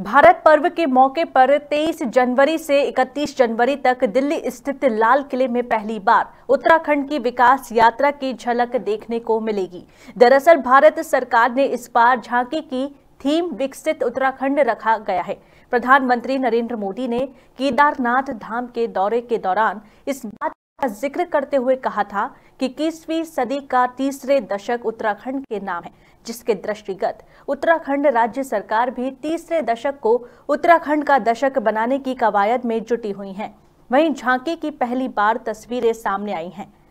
भारत पर्व के मौके पर 23 जनवरी से 31 जनवरी तक दिल्ली स्थित लाल किले में पहली बार उत्तराखंड की विकास यात्रा की झलक देखने को मिलेगी दरअसल भारत सरकार ने इस बार झांकी की थीम विकसित उत्तराखंड रखा गया है प्रधानमंत्री नरेंद्र मोदी ने केदारनाथ धाम के दौरे के दौरान इस बात जिक्र करते हुए कहा था कि इक्कीसवीं सदी का तीसरे दशक उत्तराखंड के नाम है जिसके दृष्टिगत उत्तराखंड राज्य सरकार भी तीसरे दशक को उत्तराखंड का दशक बनाने की कवायद में जुटी हुई है वहीं झांकी की पहली बार तस्वीरें सामने आई हैं